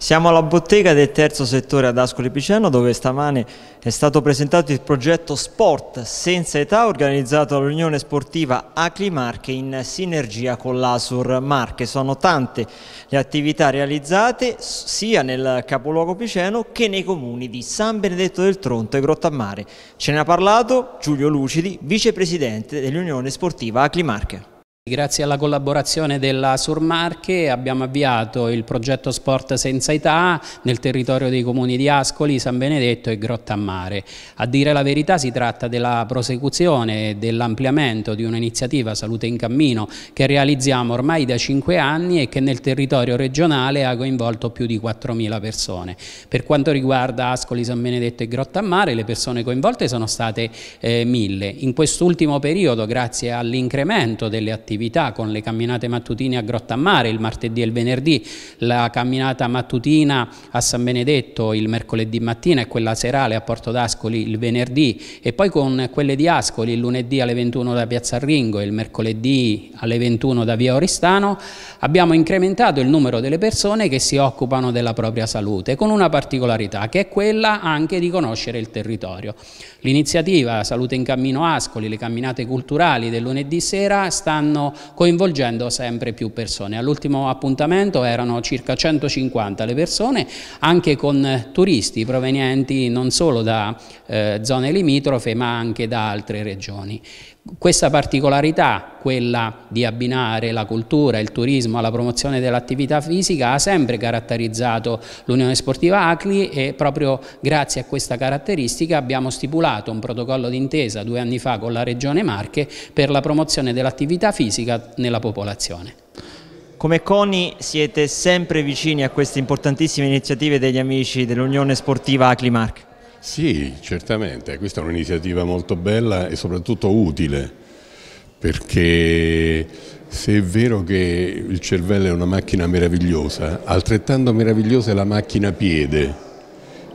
Siamo alla bottega del terzo settore ad Ascoli Piceno dove stamane è stato presentato il progetto Sport senza età organizzato dall'Unione Sportiva Acli Marche in sinergia con l'Asur Marche. Sono tante le attività realizzate sia nel capoluogo Piceno che nei comuni di San Benedetto del Tronto e Grottammare. Ce ne ha parlato Giulio Lucidi, vicepresidente dell'Unione Sportiva Acli Marche. Grazie alla collaborazione della Surmarche abbiamo avviato il progetto Sport Senza Età nel territorio dei comuni di Ascoli, San Benedetto e Grottammare. A dire la verità si tratta della prosecuzione e dell'ampliamento di un'iniziativa Salute in Cammino che realizziamo ormai da cinque anni e che nel territorio regionale ha coinvolto più di 4.000 persone. Per quanto riguarda Ascoli, San Benedetto e Grotta Mare le persone coinvolte sono state eh, 1.000. In quest'ultimo periodo grazie all'incremento delle attività attività con le camminate mattutine a Grotta Mare il martedì e il venerdì, la camminata mattutina a San Benedetto il mercoledì mattina e quella serale a Porto d'Ascoli il venerdì e poi con quelle di Ascoli il lunedì alle 21 da Piazza Arringo e il mercoledì alle 21 da Via Oristano, abbiamo incrementato il numero delle persone che si occupano della propria salute con una particolarità che è quella anche di conoscere il territorio. L'iniziativa Salute in Cammino Ascoli, le camminate culturali del lunedì sera stanno coinvolgendo sempre più persone. All'ultimo appuntamento erano circa 150 le persone, anche con turisti provenienti non solo da eh, zone limitrofe ma anche da altre regioni. Questa particolarità, quella di abbinare la cultura, il turismo alla promozione dell'attività fisica, ha sempre caratterizzato l'Unione Sportiva Acli e proprio grazie a questa caratteristica abbiamo stipulato un protocollo d'intesa due anni fa con la Regione Marche per la promozione dell'attività fisica nella popolazione. Come CONI siete sempre vicini a queste importantissime iniziative degli amici dell'Unione Sportiva Acli Marche? Sì, certamente, questa è un'iniziativa molto bella e soprattutto utile perché se è vero che il cervello è una macchina meravigliosa, altrettanto meravigliosa è la macchina piede.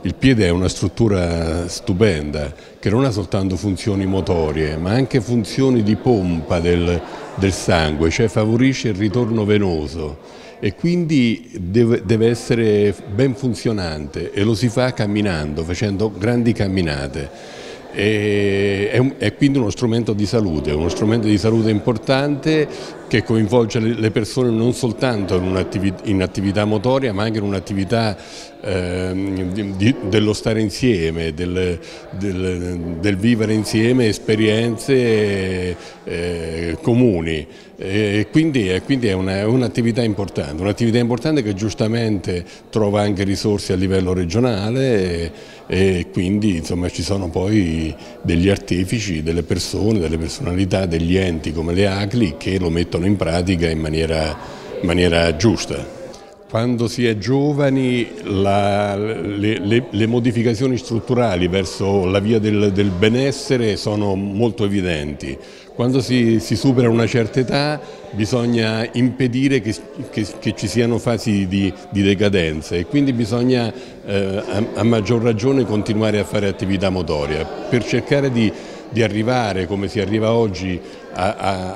Il piede è una struttura stupenda che non ha soltanto funzioni motorie ma anche funzioni di pompa del, del sangue, cioè favorisce il ritorno venoso e quindi deve, deve essere ben funzionante e lo si fa camminando, facendo grandi camminate. E, è, è quindi uno strumento di salute, uno strumento di salute importante che coinvolge le persone non soltanto in, attività, in attività motoria ma anche in un'attività eh, dello stare insieme, del, del, del vivere insieme esperienze eh, comuni. E quindi, quindi è un'attività un importante, un'attività importante che giustamente trova anche risorse a livello regionale e, e quindi insomma, ci sono poi degli artefici, delle persone, delle personalità, degli enti come le ACLI che lo mettono mettono in pratica in maniera, in maniera giusta. Quando si è giovani la, le, le, le, modificazioni strutturali verso la via del, del benessere sono molto evidenti. Quando si, si, supera una certa età bisogna impedire che, che, che ci siano fasi di, di, decadenza e quindi bisogna eh, a, a maggior ragione continuare a fare attività motoria per cercare di di arrivare come si arriva oggi a, a,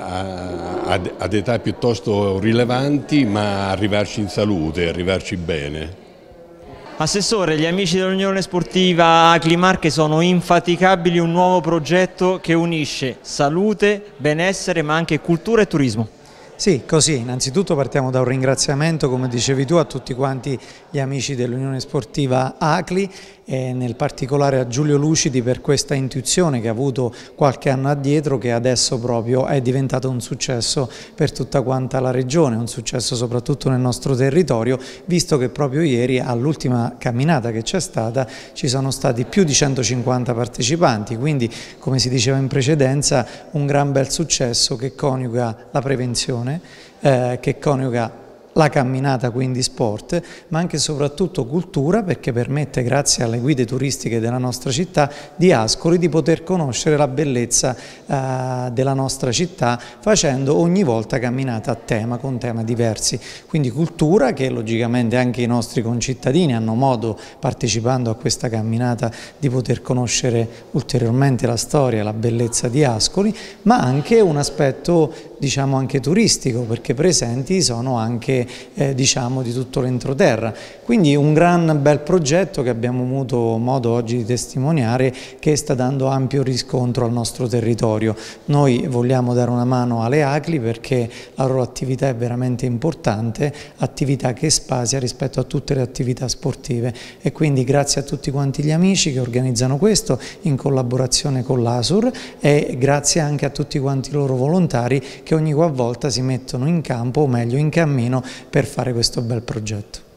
a, ad età piuttosto rilevanti ma arrivarci in salute, arrivarci bene. Assessore, gli amici dell'Unione Sportiva Climarche sono infaticabili un nuovo progetto che unisce salute, benessere ma anche cultura e turismo. Sì, così. Innanzitutto partiamo da un ringraziamento, come dicevi tu, a tutti quanti gli amici dell'Unione Sportiva ACLI e nel particolare a Giulio Lucidi per questa intuizione che ha avuto qualche anno addietro che adesso proprio è diventato un successo per tutta quanta la regione, un successo soprattutto nel nostro territorio, visto che proprio ieri all'ultima camminata che c'è stata ci sono stati più di 150 partecipanti, quindi come si diceva in precedenza un gran bel successo che coniuga la prevenzione azione eh, che coniuga la camminata, quindi sport, ma anche e soprattutto cultura perché permette, grazie alle guide turistiche della nostra città di Ascoli, di poter conoscere la bellezza eh, della nostra città facendo ogni volta camminata a tema, con tema diversi. Quindi cultura che logicamente anche i nostri concittadini hanno modo, partecipando a questa camminata, di poter conoscere ulteriormente la storia, la bellezza di Ascoli, ma anche un aspetto diciamo anche turistico perché presenti sono anche eh, diciamo di tutto l'entroterra quindi un gran bel progetto che abbiamo avuto modo oggi di testimoniare che sta dando ampio riscontro al nostro territorio noi vogliamo dare una mano alle ACLI perché la loro attività è veramente importante attività che spasia rispetto a tutte le attività sportive e quindi grazie a tutti quanti gli amici che organizzano questo in collaborazione con l'ASUR e grazie anche a tutti quanti i loro volontari che ogni qualvolta si mettono in campo o meglio in cammino per fare questo bel progetto.